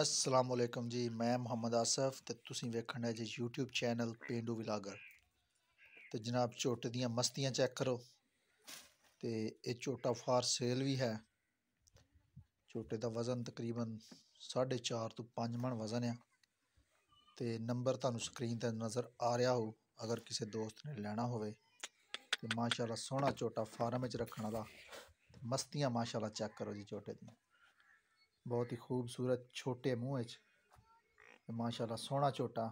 ਅਸਲਾਮ ਵਾਲੇਕਮ ਜੀ ਮੈਂ ਮੁਹੰਮਦ ਆਸਫ ਤੇ ਤੁਸੀਂ ਵੇਖਣ ਹੈ ਜੀ YouTube ਚੈਨਲ ਪੇਂਡੂ ਵਿਲਾਗਰ ਤੇ ਜਨਾਬ ਝੋਟੇ ਦੀਆਂ ਮਸਤੀਆਂ ਚੈੱਕ ਕਰੋ ਤੇ ਇਹ ਝੋਟਾ ਫਾਰ ਸੇਲ ਵੀ ਹੈ ਝੋਟੇ ਦਾ ਵਜ਼ਨ ਤਕਰੀਬਨ 4.5 ਤੋਂ 5 ਮਣ ਵਜ਼ਨ ਆ ਤੇ ਨੰਬਰ ਤੁਹਾਨੂੰ ਸਕਰੀਨ ਤੇ ਨਜ਼ਰ ਆ ਰਿਹਾ ਹੋ ਅਗਰ ਕਿਸੇ ਦੋਸਤ ਨੇ ਲੈਣਾ ਹੋਵੇ ਤੇ ਮਾਸ਼ਾਅੱਲਾ ਸੋਹਣਾ ਝੋਟਾ ਫਾਰਮ ਵਿੱਚ ਰੱਖਣ ਵਾਲਾ ਮਸਤੀਆਂ ਮਾਸ਼ਾਅੱਲਾ ਚੈੱਕ ਕਰੋ ਜੀ ਝੋਟੇ ਦੀਆਂ बहुत ही खूबसूरत छोटे मुँह माशाल्लाह सोना छोटा